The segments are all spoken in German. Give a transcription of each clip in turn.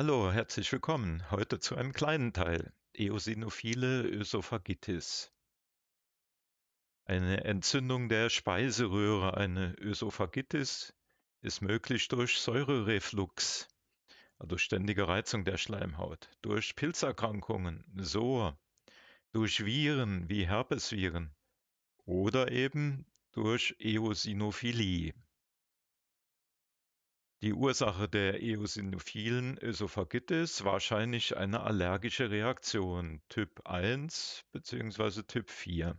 Hallo, herzlich willkommen. Heute zu einem kleinen Teil: Eosinophile Ösophagitis. Eine Entzündung der Speiseröhre, eine Ösophagitis, ist möglich durch Säurereflux, also ständige Reizung der Schleimhaut, durch Pilzerkrankungen, SOR, durch Viren wie Herpesviren oder eben durch Eosinophilie. Die Ursache der eosinophilen Ösophagitis wahrscheinlich eine allergische Reaktion Typ 1 bzw. Typ 4.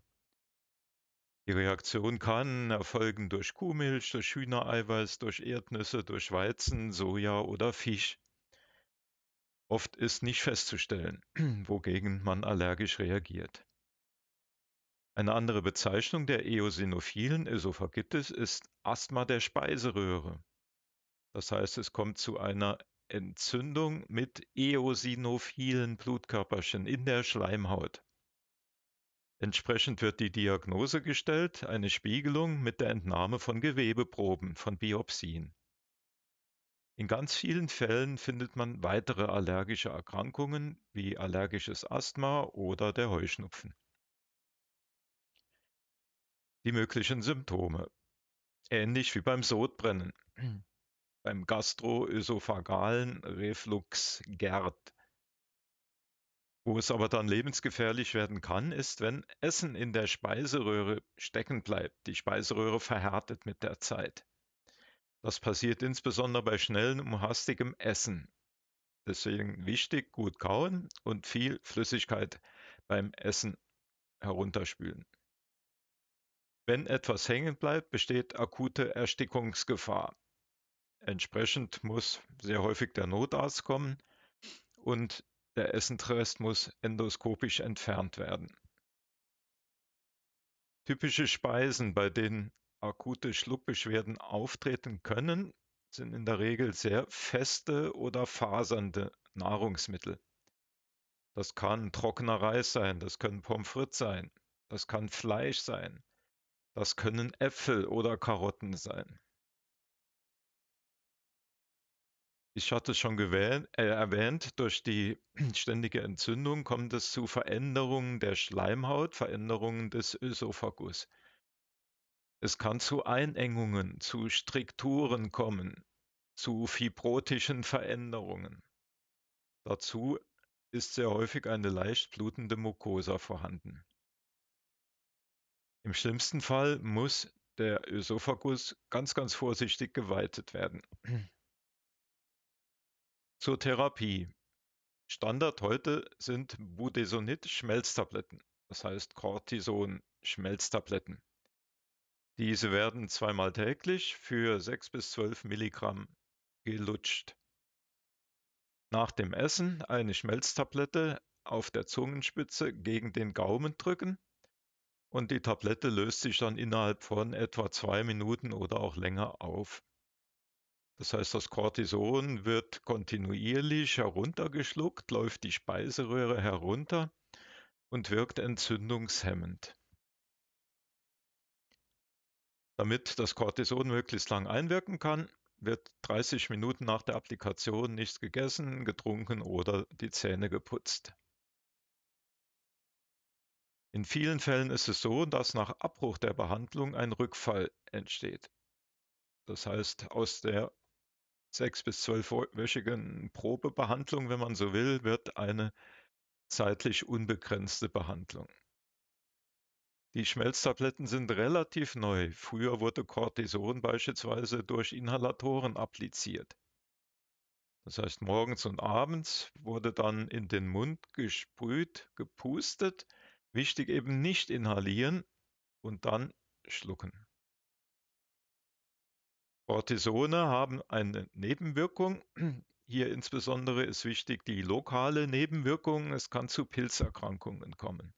Die Reaktion kann erfolgen durch Kuhmilch, durch Hühnereiweiß, durch Erdnüsse, durch Weizen, Soja oder Fisch. Oft ist nicht festzustellen, wogegen man allergisch reagiert. Eine andere Bezeichnung der eosinophilen Ösophagitis ist Asthma der Speiseröhre. Das heißt, es kommt zu einer Entzündung mit eosinophilen Blutkörperchen in der Schleimhaut. Entsprechend wird die Diagnose gestellt, eine Spiegelung mit der Entnahme von Gewebeproben, von Biopsien. In ganz vielen Fällen findet man weitere allergische Erkrankungen wie allergisches Asthma oder der Heuschnupfen. Die möglichen Symptome. Ähnlich wie beim Sodbrennen beim gastroösophagalen Reflux gärt. Wo es aber dann lebensgefährlich werden kann, ist, wenn Essen in der Speiseröhre stecken bleibt. Die Speiseröhre verhärtet mit der Zeit. Das passiert insbesondere bei schnellem und hastigem Essen. Deswegen wichtig, gut kauen und viel Flüssigkeit beim Essen herunterspülen. Wenn etwas hängen bleibt, besteht akute Erstickungsgefahr. Entsprechend muss sehr häufig der Notarzt kommen und der Essentrest muss endoskopisch entfernt werden. Typische Speisen, bei denen akute Schluckbeschwerden auftreten können, sind in der Regel sehr feste oder fasernde Nahrungsmittel. Das kann trockener Reis sein, das können Pommes frites sein, das kann Fleisch sein, das können Äpfel oder Karotten sein. Ich hatte schon gewähnt, äh, erwähnt, durch die ständige Entzündung kommt es zu Veränderungen der Schleimhaut, Veränderungen des Ösophagus. Es kann zu Einengungen, zu Strikturen kommen, zu fibrotischen Veränderungen. Dazu ist sehr häufig eine leicht blutende Mucosa vorhanden. Im schlimmsten Fall muss der Ösophagus ganz, ganz vorsichtig geweitet werden. Zur Therapie: Standard heute sind Budesonid-Schmelztabletten, das heißt Cortison-Schmelztabletten. Diese werden zweimal täglich für 6 bis 12 Milligramm gelutscht. Nach dem Essen eine Schmelztablette auf der Zungenspitze gegen den Gaumen drücken und die Tablette löst sich dann innerhalb von etwa zwei Minuten oder auch länger auf. Das heißt, das Cortison wird kontinuierlich heruntergeschluckt, läuft die Speiseröhre herunter und wirkt entzündungshemmend. Damit das Cortison möglichst lang einwirken kann, wird 30 Minuten nach der Applikation nichts gegessen, getrunken oder die Zähne geputzt. In vielen Fällen ist es so, dass nach Abbruch der Behandlung ein Rückfall entsteht. Das heißt, aus der sechs- bis zwölfwöchigen hm, Probebehandlung, wenn man so will, wird eine zeitlich unbegrenzte Behandlung. Die Schmelztabletten sind relativ neu. Früher wurde Cortison beispielsweise durch Inhalatoren appliziert. Das heißt, morgens und abends wurde dann in den Mund gesprüht, gepustet. Wichtig eben nicht inhalieren und dann schlucken. Cortisone haben eine Nebenwirkung. Hier insbesondere ist wichtig die lokale Nebenwirkung. Es kann zu Pilzerkrankungen kommen.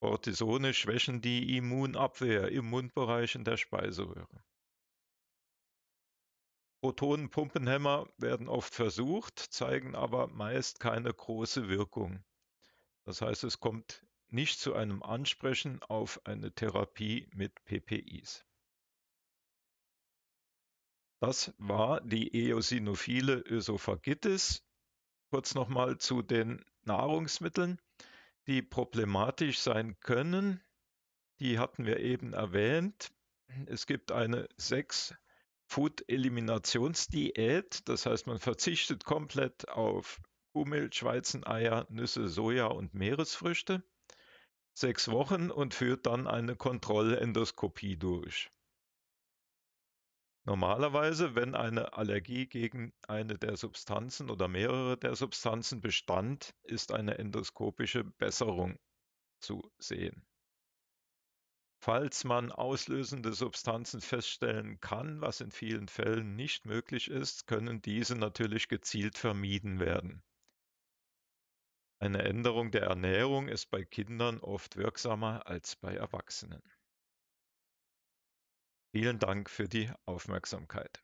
Cortisone schwächen die Immunabwehr im Mundbereich in der Speiseröhre. Protonenpumpenhämmer werden oft versucht, zeigen aber meist keine große Wirkung. Das heißt, es kommt nicht zu einem Ansprechen auf eine Therapie mit PPIs. Das mhm. war die eosinophile Ösophagitis. Kurz nochmal zu den Nahrungsmitteln, die problematisch sein können. Die hatten wir eben erwähnt. Es gibt eine 6-Food-Eliminationsdiät. Das heißt, man verzichtet komplett auf Kuhmilch, Weizeneier, Nüsse, Soja und Meeresfrüchte. Sechs Wochen und führt dann eine Kontrollendoskopie durch. Normalerweise, wenn eine Allergie gegen eine der Substanzen oder mehrere der Substanzen bestand, ist eine endoskopische Besserung zu sehen. Falls man auslösende Substanzen feststellen kann, was in vielen Fällen nicht möglich ist, können diese natürlich gezielt vermieden werden. Eine Änderung der Ernährung ist bei Kindern oft wirksamer als bei Erwachsenen. Vielen Dank für die Aufmerksamkeit.